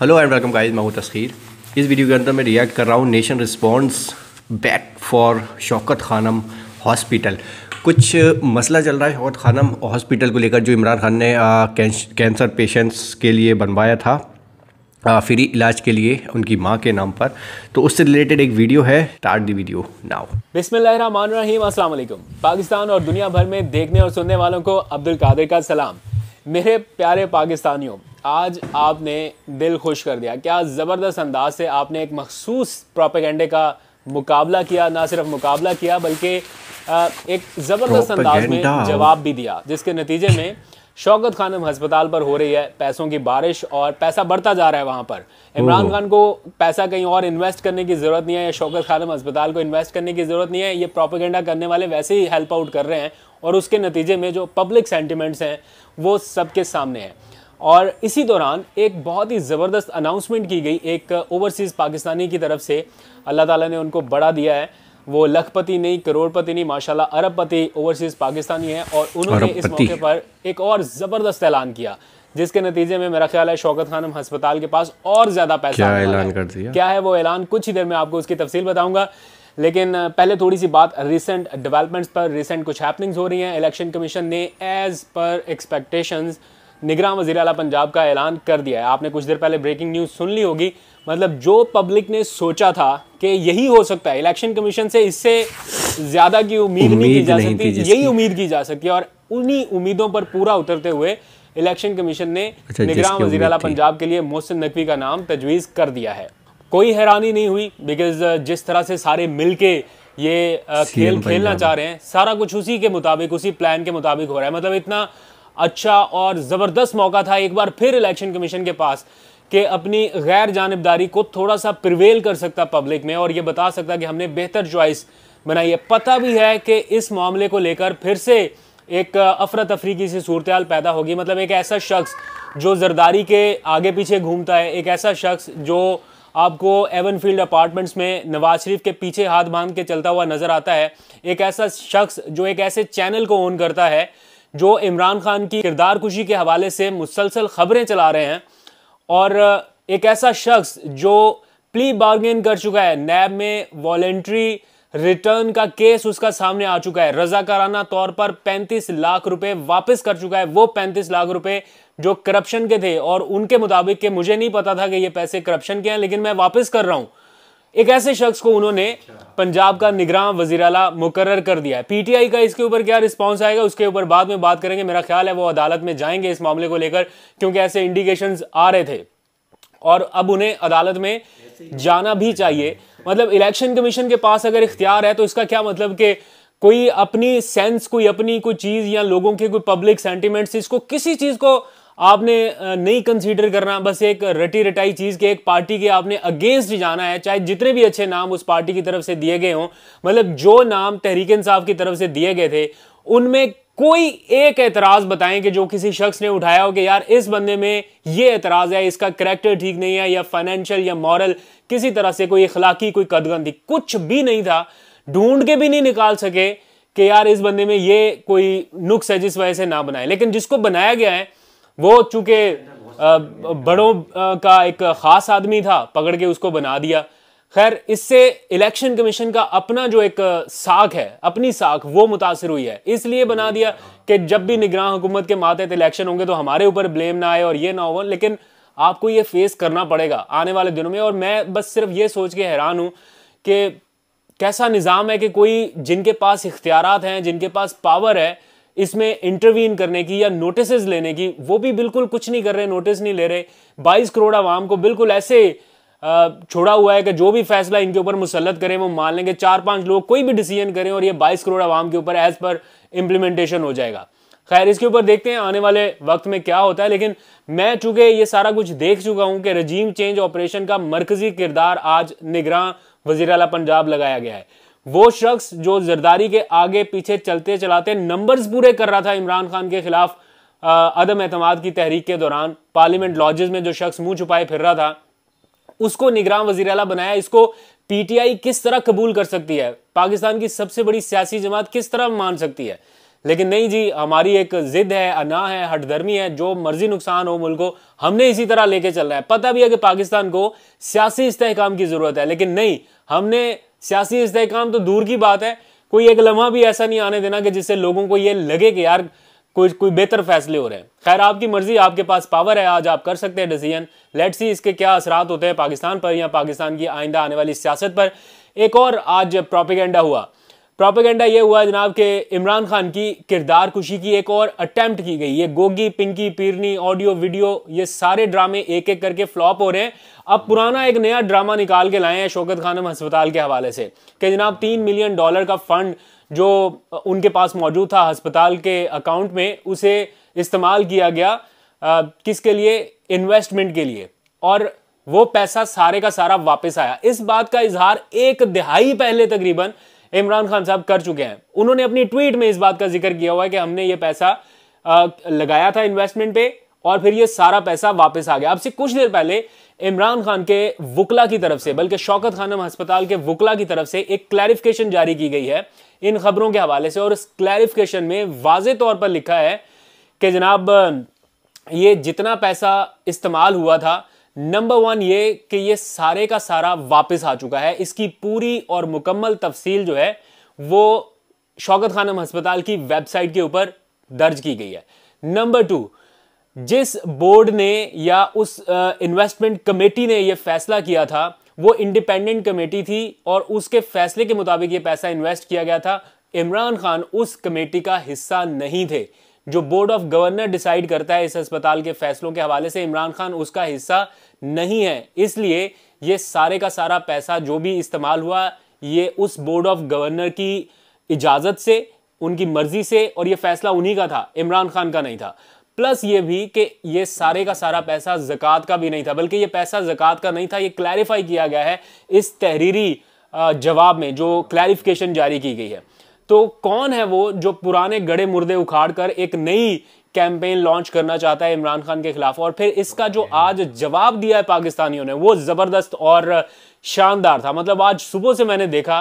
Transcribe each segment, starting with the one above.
Hello and welcome guys मैं हूँ तस्खीर इस वीडियो के अंदर मैं रिएक्ट कर रहा हूँ nation response back for Shaukat Khanum hospital कुछ मसला चल रहा है शौकत खानम हॉस्पिटल को लेकर जो इमरान खान ने आ, कैंसर पेशेंट्स के लिए बनवाया था फ्री इलाज के लिए उनकी माँ के नाम पर तो उससे रिलेटेड एक वीडियो है स्टार्ट दी वीडियो नाउ बिस्मिल्लाहिर्रहमानिर्रहीम अस्सलाम वालेकुम पाकिस्तान और दुनिया भर में देखने और सुनने वालों को अब्दुल कादिर का सलाम मेरे प्यारे पाकिस्तानियों आज आपने दिल खुश कर दिया क्या ज़बरदस्त अंदाज से आपने एक मखसूस प्रोपेगेंडे का मुकाबला किया ना सिर्फ मुकाबला किया बल्कि एक ज़बरदस्त अंदाज में जवाब भी दिया जिसके नतीजे में शौकत खानम हस्पताल पर हो रही है पैसों की बारिश और पैसा बढ़ता जा रहा है वहाँ पर इमरान खान को पैसा कहीं और इन्वेस्ट करने की ज़रूरत नहीं है या शौकत खानम अस्पताल को इन्वेस्ट करने की ज़रूरत नहीं है ये प्रोपेगेंडा करने वाले वैसे ही हेल्प आउट कर रहे हैं और उसके नतीजे में जो पब्लिक सेंटिमेंट्स हैं वो सबके सामने हैं और इसी दौरान एक बहुत ही ज़बरदस्त अनाउंसमेंट की गई एक ओवरसीज़ पाकिस्तानी की तरफ से अल्लाह ताला ने उनको बड़ा दिया है वो लखपति नहीं करोड़पति नहीं माशाल्लाह अरबपति ओवरसीज़ पाकिस्तानी है और उन्होंने इस मौके पर एक और ज़बरदस्त ऐलान किया जिसके नतीजे में मेरा ख्याल है शौकत खानम हस्पताल के पास और ज़्यादा पैसा क्या ऐलान कर दिया क्या है वो ऐलान कुछ ही देर में आपको उसकी तफसील बताऊँगा लेकिन पहले थोड़ी सी बात रिसेंट डेवलपमेंट्स पर रिसेंट कुछ हैपनिंग्स हो रही हैं इलेक्शन कमीशन ने एज़ पर एक्सपेक्टेशंस निगरान वजी अला पंजाब का ऐलान कर दिया है आपने कुछ देर पहले ब्रेकिंग न्यूज़ सुन ली होगी मतलब जो पब्लिक ने सोचा था कि यही हो सकता है इलेक्शन कमीशन से इससे ज़्यादा की उम्मीद नहीं की जा सकती यही उम्मीद की जा सकती है और उन्हीं उम्मीदों पर पूरा उतरते हुए इलेक्शन कमीशन ने अच्छा, निगरान वजी अला पंजाब के लिए मोहसिन नकवी का नाम तजवीज़ कर दिया है कोई हैरानी नहीं हुई बिकॉज जिस तरह से सारे मिलके ये खेल खेलना चाह रहे हैं सारा कुछ उसी के मुताबिक उसी प्लान के मुताबिक हो रहा है मतलब इतना अच्छा और ज़बरदस्त मौका था एक बार फिर इलेक्शन कमीशन के पास कि अपनी गैर जानबदारी को थोड़ा सा प्रिवेल कर सकता पब्लिक में और ये बता सकता कि हमने बेहतर चॉइस बनाई है पता भी है कि इस मामले को लेकर फिर से एक अफरा तफरी की सी सूरत पैदा होगी मतलब एक ऐसा शख्स जो जरदारी के आगे पीछे घूमता है एक ऐसा शख्स जो आपको एवन फील्ड अपार्टमेंट्स में नवाज शरीफ के पीछे हाथ बांध के चलता हुआ नज़र आता है एक ऐसा शख्स जो एक ऐसे चैनल को ओन करता है जो इमरान खान की किरदार खुशी के हवाले से मुसलसल खबरें चला रहे हैं और एक ऐसा शख्स जो प्ली बार्गेन कर चुका है नैब में वॉलेंट्री रिटर्न का केस उसका सामने आ चुका है रजाकाराना तौर पर 35 लाख रुपए वापस कर चुका है वो 35 लाख रुपए जो करप्शन के थे और उनके मुताबिक के मुझे नहीं पता था कि ये पैसे करप्शन के हैं लेकिन मैं वापस कर रहा हूं एक ऐसे शख्स को उन्होंने अच्छा। पंजाब का निगरान वजीर मुकर कर दिया है पीटीआई का इसके ऊपर क्या रिस्पॉन्स आएगा उसके ऊपर बाद में बात करेंगे मेरा ख्याल है वो अदालत में जाएंगे इस मामले को लेकर क्योंकि ऐसे इंडिकेशन आ रहे थे और अब उन्हें अदालत में जाना भी चाहिए मतलब इलेक्शन कमीशन के पास अगर इख्तियार है तो इसका क्या मतलब कि कोई अपनी सेंस कोई अपनी कोई चीज़ या लोगों के कोई पब्लिक सेंटिमेंट्स इसको किसी चीज़ को आपने नहीं कंसीडर करना बस एक रटी रटाई चीज़ के एक पार्टी के आपने अगेंस्ट जाना है चाहे जितने भी अच्छे नाम उस पार्टी की तरफ से दिए गए हों मतलब जो नाम तहरीक इंसाफ की तरफ से दिए गए थे उनमें कोई एक एतराज़ बताएं कि जो किसी शख्स ने उठाया हो कि यार इस बंदे में ये एतराज़ है इसका करेक्टर ठीक नहीं है या फाइनेंशियल या मॉरल किसी तरह से कोई इखलाकी कोई कदगंदी कुछ भी नहीं था ढूंढ के भी नहीं निकाल सके कि यार इस बंदे में ये कोई नुक्स है जिस वजह से ना बनाए लेकिन जिसको बनाया गया है वो चूंकि बड़ों का एक ख़ास आदमी था पकड़ के उसको बना दिया खैर इससे इलेक्शन कमीशन का अपना जो एक साख है अपनी साख वो मुतासर हुई है इसलिए बना दिया कि जब भी निगरान हुकूमत के मातहत इलेक्शन होंगे तो हमारे ऊपर ब्लेम ना आए और ये ना हो लेकिन आपको ये फेस करना पड़ेगा आने वाले दिनों में और मैं बस सिर्फ ये सोच के हैरान हूँ कि कैसा निज़ाम है कि कोई जिनके पास इख्तियार हैं जिनके पास पावर है इसमें इंटरवीन करने की या नोटिस लेने की वो भी बिल्कुल कुछ नहीं कर रहे नोटिस नहीं ले रहे बाईस करोड़ आवाम को बिल्कुल ऐसे छोड़ा हुआ है कि जो भी फैसला इनके ऊपर मुसलत करें वो मान लेंगे चार पांच लोग कोई भी डिसीजन करें और ये बाईस करोड़ आवाम के ऊपर एज पर इम्प्लीमेंटेशन हो जाएगा खैर इसके ऊपर देखते हैं आने वाले वक्त में क्या होता है लेकिन मैं चूंकि ये सारा कुछ देख चुका हूं कि रजीम चेंज ऑपरेशन का मरकजी किरदार आज निगरान वजीर अला पंजाब लगाया गया है वो शख्स जो जरदारी के आगे पीछे चलते चलाते नंबर्स पूरे कर रहा था इमरान खान के खिलाफ अदम अहतमाद की तहरीक के दौरान पार्लियामेंट लॉजेज में जो शख्स मुंह छुपाए फिर रहा था उसको निगरान वजीर अला बनाया इसको पीटीआई किस तरह कबूल कर सकती है पाकिस्तान की सबसे बड़ी सियासी जमात किस तरह मान सकती है लेकिन नहीं जी हमारी एक जिद है अना है हटधर्मी है जो मर्जी नुकसान हो मुल्क को हमने इसी तरह लेके चलना है पता भी है कि पाकिस्तान को सियासी इस्तेकाम की ज़रूरत है लेकिन नहीं हमने सियासी इस्तेकाम तो दूर की बात है कोई एक लम्हा भी ऐसा नहीं आने देना कि जिससे लोगों को ये लगे कि यार कोई कोई बेहतर फैसले हो रहे हैं खैर आपकी मर्जी आपके पास पावर है आज आप कर सकते हैं डिसीजन लेट्स सी इसके क्या असरात होते हैं पाकिस्तान पर या पाकिस्तान की आइंदा आने वाली सियासत पर एक और आज प्रोपिगेंडा हुआ प्रोपेगेंडा ये हुआ जनाब के इमरान खान की किरदार कुशी की एक और अटैम्प्ट की गई ये गोगी पिंकी पीरनी ऑडियो वीडियो ये सारे ड्रामे एक एक करके फ्लॉप हो रहे हैं अब पुराना एक नया ड्रामा निकाल के लाए हैं शौकत खानम अस्पताल के हवाले से कि जनाब तीन मिलियन डॉलर का फंड जो उनके पास मौजूद था अस्पताल के अकाउंट में उसे इस्तेमाल किया गया आ, किसके लिए इन्वेस्टमेंट के लिए और वो पैसा सारे का सारा वापस आया इस बात का इजहार एक दिहाई पहले तकरीबन इमरान खान साहब कर चुके हैं उन्होंने अपनी ट्वीट में इस बात का जिक्र किया हुआ है कि हमने ये पैसा लगाया था इन्वेस्टमेंट पे और फिर ये सारा पैसा वापस आ गया अब से कुछ देर पहले इमरान खान के वुकला की तरफ से बल्कि शौकत खानम अस्पताल के वुकला की तरफ से एक क्लैरिफिकेशन जारी की गई है इन खबरों के हवाले से और इस क्लैरिफिकेशन में वाज तौर पर लिखा है कि जनाब ये जितना पैसा इस्तेमाल हुआ था नंबर वन ये कि ये सारे का सारा वापस आ चुका है इसकी पूरी और मुकम्मल तफसील जो है वो शौकत खानम अस्पताल की वेबसाइट के ऊपर दर्ज की गई है नंबर टू जिस बोर्ड ने या उस इन्वेस्टमेंट कमेटी ने यह फैसला किया था वो इंडिपेंडेंट कमेटी थी और उसके फैसले के मुताबिक ये पैसा इन्वेस्ट किया गया था इमरान खान उस कमेटी का हिस्सा नहीं थे जो बोर्ड ऑफ गवर्नर डिसाइड करता है इस अस्पताल के फैसलों के हवाले से इमरान खान उसका हिस्सा नहीं है इसलिए ये सारे का सारा पैसा जो भी इस्तेमाल हुआ ये उस बोर्ड ऑफ गवर्नर की इजाज़त से उनकी मर्ज़ी से और ये फैसला उन्हीं का था इमरान खान का नहीं था प्लस ये भी कि ये सारे का सारा पैसा ज़क़़त का भी नहीं था बल्कि ये पैसा ज़क़़त का नहीं था ये क्लैरिफाई किया गया है इस तहरीरी जवाब में जो क्लैरिफिकेशन जारी की गई है तो कौन है वो जो पुराने गड़े मुर्दे उखाड़ कर एक नई कैंपेन लॉन्च करना चाहता है इमरान खान के खिलाफ और फिर इसका जो आज जवाब दिया है पाकिस्तानियों ने वो ज़बरदस्त और शानदार था मतलब आज सुबह से मैंने देखा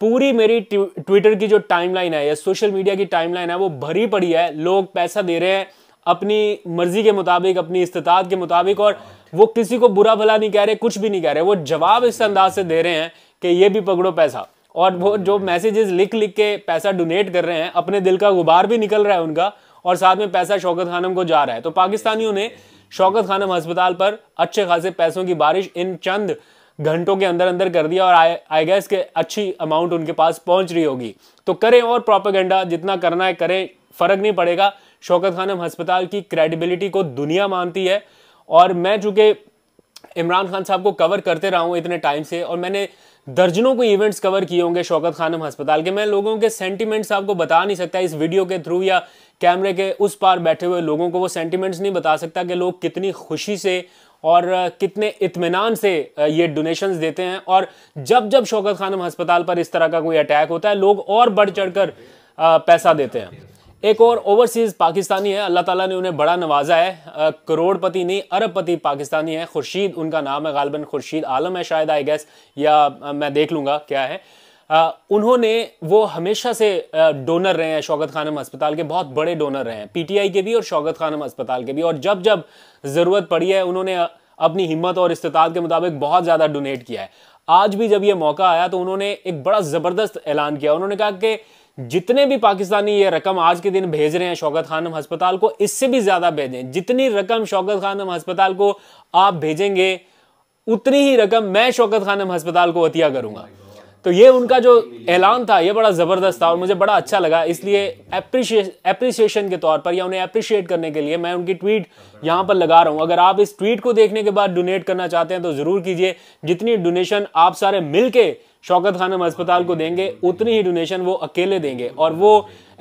पूरी मेरी ट्विटर की जो टाइमलाइन है या सोशल मीडिया की टाइमलाइन है वो भरी पड़ी है लोग पैसा दे रहे हैं अपनी मर्जी के मुताबिक अपनी इस्तात के मुताबिक और वो किसी को बुरा भला नहीं कह रहे कुछ भी नहीं कह रहे वो जवाब इस अंदाज से दे रहे हैं कि ये भी पकड़ो पैसा और वो जो मैसेजेस लिख लिख के पैसा डोनेट कर रहे हैं अपने दिल का गुबार भी निकल रहा है उनका और साथ में पैसा शौकत खानम को जा रहा है तो पाकिस्तानियों ने शौकत खानम अस्पताल पर अच्छे खासे पैसों की बारिश इन चंद घंटों के अंदर अंदर कर दिया और आई आई गैस के अच्छी अमाउंट उनके पास पहुंच रही होगी तो करें और प्रोपागेंडा जितना करना है करें फ़र्क नहीं पड़ेगा शौकत खानम हस्पताल की क्रेडिबिलिटी को दुनिया मानती है और मैं चूँकि इमरान खान साहब को कवर करते रहा हूँ इतने टाइम से और मैंने दर्जनों को इवेंट्स कवर किए होंगे शौकत खानम अस्पताल के मैं लोगों के सेंटीमेंट्स आपको बता नहीं सकता इस वीडियो के थ्रू या कैमरे के उस पार बैठे हुए लोगों को वो सेंटीमेंट्स नहीं बता सकता कि लोग कितनी खुशी से और कितने इतमान से ये डोनेशंस देते हैं और जब जब शौकत खानम अस्पताल पर इस तरह का कोई अटैक होता है लोग और बढ़ चढ़ पैसा देते हैं एक और ओवरसीज़ पाकिस्तानी है अल्लाह ताला ने उन्हें बड़ा नवाजा है करोड़पति नहीं अरबपति पाकिस्तानी है खुर्शीद उनका नाम है गालबन खुर्शीद आलम है शायद आई गैस या मैं देख लूँगा क्या है आ, उन्होंने वो हमेशा से डोनर रहे हैं शौकत खानम अस्पताल के बहुत बड़े डोनर रहे हैं पीटीआई के भी और शौकत खानम अस्पताल के भी और जब जब ज़रूरत पड़ी है उन्होंने अपनी हिम्मत और इस्तात के मुताबिक बहुत ज़्यादा डोनेट किया है आज भी जब ये मौका आया तो उन्होंने एक बड़ा ज़बरदस्त ऐलान किया उन्होंने कहा कि जितने भी पाकिस्तानी ये रकम आज के दिन भेज रहे हैं शौकत खानम अस्पताल को इससे भी ज़्यादा भेजें जितनी रकम शौकत खानम अस्पताल को आप भेजेंगे उतनी ही रकम मैं शौकत खानम अस्पताल को अतिया करूंगा तो ये उनका जो ऐलान था ये बड़ा ज़बरदस्त था और मुझे बड़ा अच्छा लगा इसलिए अप्रिसिएशन के तौर पर या उन्हें अप्रिशिएट करने के लिए मैं उनकी ट्वीट यहाँ पर लगा रहा हूँ अगर आप इस ट्वीट को देखने के बाद डोनेट करना चाहते हैं तो ज़रूर कीजिए जितनी डोनेशन आप सारे मिलके शौकत खानम अस्पताल को देंगे उतनी ही डोनेशन वो अकेले देंगे और वो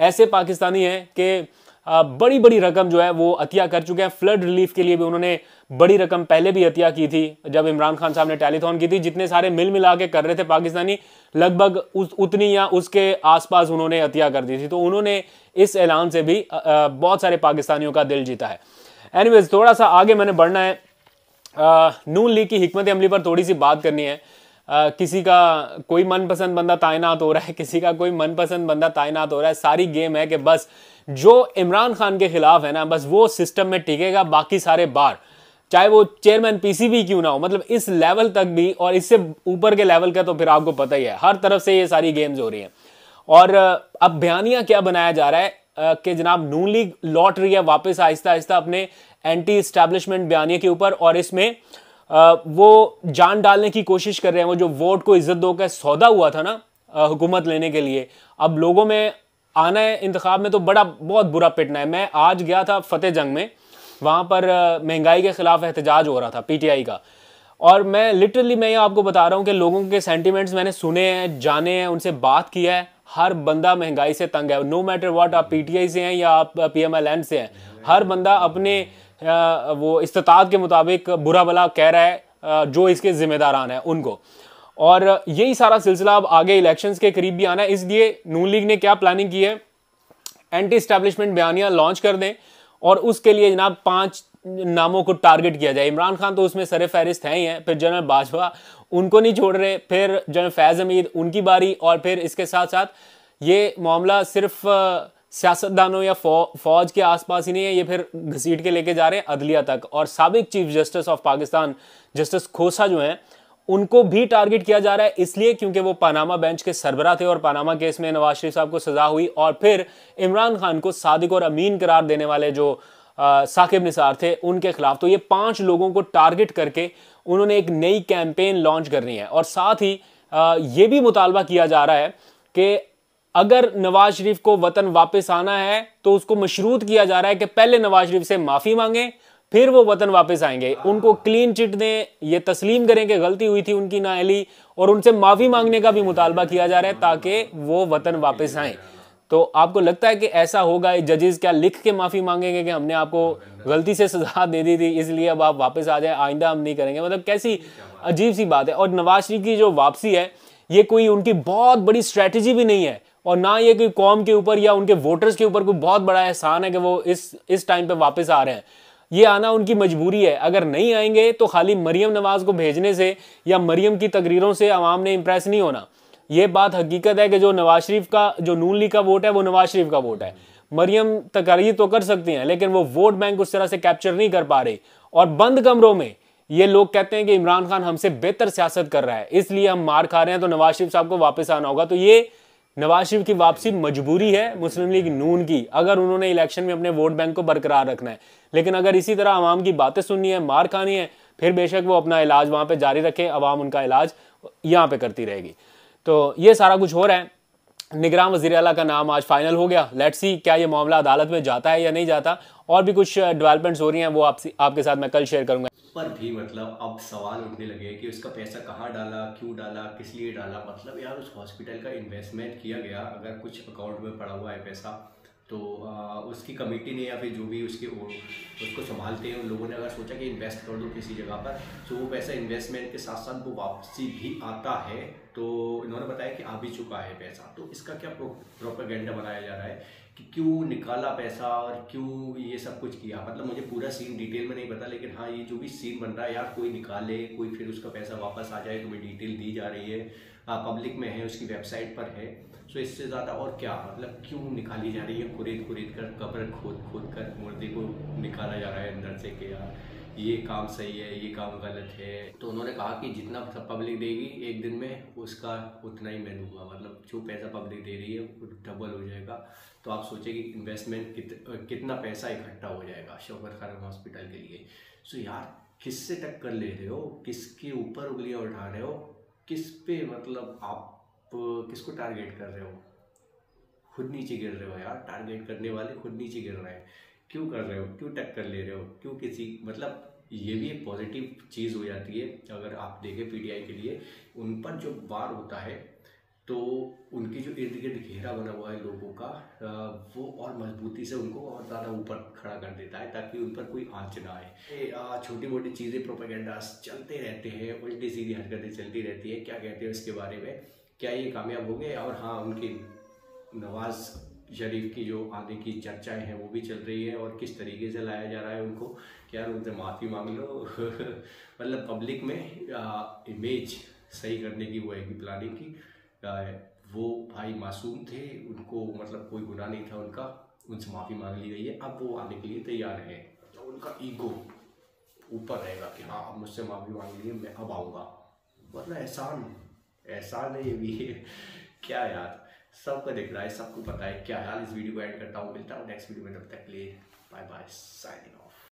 ऐसे पाकिस्तानी हैं कि बड़ी बड़ी रकम जो है वो अतिया कर चुके हैं फ्लड रिलीफ के लिए भी उन्होंने बड़ी रकम पहले भी अतिया की थी जब इमरान खान साहब ने टेलीथॉन की थी जितने सारे मिल मिला के कर रहे थे पाकिस्तानी लगभग उस उतनी या उसके आसपास उन्होंने अतिया कर दी थी तो उन्होंने इस ऐलान से भी बहुत सारे पाकिस्तानियों का दिल जीता है एनीवेज थोड़ा सा आगे मैंने बढ़ना है नून लीग की हमत अमली पर थोड़ी सी बात करनी है किसी का कोई मनपसंद बंदा तैनात हो रहा है किसी का कोई मनपसंद बंदा तैनात हो रहा है सारी गेम है कि बस जो इमरान खान के खिलाफ है ना बस वो सिस्टम में टिकेगा बाकी सारे बार चाहे वो चेयरमैन पीसीबी क्यों ना हो मतलब इस लेवल तक भी और इससे ऊपर के लेवल का तो फिर आपको पता ही है हर तरफ से ये सारी गेम्स हो रही हैं और अब बयानिया क्या बनाया जा रहा है कि जनाब नू लीग लौट रही है वापस आहिस्ता आहिस्ता अपने एंटी इस्टेब्लिशमेंट बयानिया के ऊपर और इसमें वो जान डालने की कोशिश कर रहे हैं वो जो वोट को इज्जत दो का सौदा हुआ था ना हुकूमत लेने के लिए अब लोगों में आना है इंतखब में तो बड़ा बहुत बुरा पिटना है मैं आज गया था फतेह जंग में वहाँ पर महंगाई के ख़िलाफ़ एहतजाज हो रहा था पीटीआई का और मैं लिटरली मैं ये आपको बता रहा हूँ कि लोगों के सेंटिमेंट्स मैंने सुने हैं जाने हैं उनसे बात किया है हर बंदा महंगाई से तंग है नो मैटर व्हाट आप पीटीआई से हैं या आप पीएमएलएन से हैं हर बंदा अपने वो इस्तात के मुताबिक बुरा भला कह रहा है जो इसके ज़िम्मेदारान हैं उनको और यही सारा सिलसिला अब आगे इलेक्शंस के करीब भी आना है इसलिए नून लीग ने क्या प्लानिंग की है एंटी इस्टेब्लिशमेंट बयानिया लॉन्च कर दें और उसके लिए जनाब पाँच नामों को टारगेट किया जाए इमरान खान तो उसमें सर फहरिस्त हैं ही हैं फिर जनरल बाजवा उनको नहीं छोड़ रहे फिर जनरल फैज़ हमीद उनकी बारी और फिर इसके साथ साथ ये मामला सिर्फ़ सियासतदानों या फौ, फौज के आसपास ही नहीं है ये फिर घसीट के लेके जा रहे हैं अदलिया तक और सबक chief justice of Pakistan justice Khosa जो हैं उनको भी टारगेट किया जा रहा है इसलिए क्योंकि वो पानामा बेंच के सरबरा थे और पानामा केस में नवाज शरीफ साहब को सजा हुई और फिर इमरान खान को सादिक और अमीन करार देने वाले जो साकिब निसार थे उनके खिलाफ तो ये पांच लोगों को टारगेट करके उन्होंने एक नई कैंपेन लॉन्च करनी है और साथ ही आ, ये भी मुतालबा किया जा रहा है कि अगर नवाज शरीफ को वतन वापस आना है तो उसको मशरूत किया जा रहा है कि पहले नवाज शरीफ से माफ़ी मांगें फिर वो वतन वापस आएंगे उनको क्लीन चिट दें ये तस्लीम करें कि गलती हुई थी उनकी अली और उनसे माफ़ी मांगने का भी मुतालबा किया जा रहा है ताकि वो वतन वापस आए तो आपको लगता है कि ऐसा होगा जजेस क्या लिख के माफ़ी मांगेंगे कि हमने आपको गलती से सजा दे दी थी इसलिए अब आप वापस आ जाए आइंदा हम नहीं करेंगे मतलब कैसी अजीब सी बात है और नवाज शरीफ की जो वापसी है ये कोई उनकी बहुत बड़ी स्ट्रैटेजी भी नहीं है और ना ये कि कौम के ऊपर या उनके वोटर्स के ऊपर कोई बहुत बड़ा एहसान है कि वो इस इस टाइम पे वापस आ रहे हैं ये आना उनकी मजबूरी है अगर नहीं आएंगे तो खाली मरीम नवाज़ को भेजने से या मरीम की तकरीरों से आवाम ने इम्प्रेस नहीं होना ये बात हकीकत है कि जो नवाज शरीफ का जो नून लीग का वोट है वो नवाज शरीफ का वोट है मरियम तकरीर तो कर सकती हैं लेकिन वो वोट बैंक उस तरह से कैप्चर नहीं कर पा रही और बंद कमरों में ये लोग कहते हैं कि इमरान खान हमसे बेहतर सियासत कर रहा है इसलिए हम मार खा रहे हैं तो नवाज शरीफ साहब को वापस आना होगा तो ये नवाज शरीफ की वापसी मजबूरी है मुस्लिम लीग नून की अगर उन्होंने इलेक्शन में अपने वोट बैंक को बरकरार रखना है लेकिन अगर इसी तरह आवाम की बातें सुननी है मार खानी है फिर बेशक वो अपना इलाज वहाँ पर जारी रखे आवाम उनका इलाज यहाँ पर करती रहेगी तो ये सारा कुछ हो रहा है निगरान वजी अला का नाम आज फाइनल हो गया लेट्स सी क्या ये मामला अदालत में जाता है या नहीं जाता और भी कुछ डेवलपमेंट्स uh, हो रही हैं वो आप, आपके साथ मैं कल शेयर करूंगा पर भी मतलब अब सवाल उठने लगे कि उसका पैसा कहाँ डाला क्यों डाला किस लिए डाला मतलब यार उस हॉस्पिटल का इन्वेस्टमेंट किया गया अगर कुछ अकाउंट में पड़ा हुआ है पैसा तो आ, उसकी कमेटी ने या फिर जो भी उसके उसको संभालते हैं उन लोगों ने अगर सोचा कि इन्वेस्ट कर दो किसी जगह पर तो वो पैसा इन्वेस्टमेंट के साथ साथ वो वापसी भी आता है तो इन्होंने बताया कि आ भी चुका है पैसा तो इसका क्या प्रोपरगेंडा प्रोपागेंडा बनाया जा रहा है कि क्यों निकाला पैसा और क्यों ये सब कुछ किया मतलब मुझे पूरा सीन डिटेल में नहीं पता लेकिन हाँ ये जो भी सीन बन रहा है यार कोई निकाले कोई फिर उसका पैसा वापस आ जाए तो तुम्हें डिटेल दी जा रही है पब्लिक में है उसकी वेबसाइट पर है सो तो इससे ज़्यादा और क्या मतलब क्यों निकाली जा रही है कुरेद कुरेद कर कब्र खोद खोद कर मुर्दे को निकाला जा रहा है अंदर से कि यार ये काम सही है ये काम गलत है तो उन्होंने कहा कि जितना पब्लिक देगी एक दिन में उसका उतना ही मैन हुआ मतलब जो पैसा पब्लिक दे रही है वो डबल हो जाएगा तो आप सोचें कि इन्वेस्टमेंट कित, कितना पैसा इकट्ठा हो जाएगा शोकर खान हॉस्पिटल के लिए सो यार किससे टक्कर ले रहे हो किसके ऊपर उंगलियाँ उठा रहे हो किस पे मतलब आप आप किसको टारगेट कर रहे हो खुद नीचे गिर रहे हो यार टारगेट करने वाले खुद नीचे गिर रहे हैं क्यों कर रहे हो क्यों टक्कर ले रहे हो क्यों किसी मतलब ये भी एक पॉजिटिव चीज़ हो जाती है अगर आप देखें पीटीआई के लिए उन पर जो वार होता है तो उनकी जो इर्द गिर्द घेरा बना हुआ है लोगों का वो और मजबूती से उनको और ज़्यादा ऊपर खड़ा कर देता है ताकि उन पर कोई आँच ना आए छोटी मोटी चीज़ें प्रोपागेंडास चलते रहते हैं उल्टी सीधी हरकतें चलती रहती है क्या कहते हैं इसके बारे में क्या ये कामयाब होंगे और हाँ उनकी नवाज़ शरीफ की जो आगे की चर्चाएं हैं वो भी चल रही है और किस तरीके से लाया जा रहा है उनको क्या उनसे माफ़ी मांग लो मतलब पब्लिक में आ, इमेज सही करने की वो है प्लानिंग की आ, वो भाई मासूम थे उनको मतलब कोई गुना नहीं था उनका उनसे माफ़ी मांग ली गई है अब वो आने के लिए तैयार है तो उनका ईगो ऊपर रहेगा कि हाँ अब मुझसे माफ़ी मांग ली मैं अब आऊँगा मतलब एहसान ऐसा है भी है क्या यार सबको देख रहा है सबको पता है क्या यार इस वीडियो को एड करता हूँ मिलता हूँ नेक्स्ट वीडियो में तब तक लिए बाय बाय साइन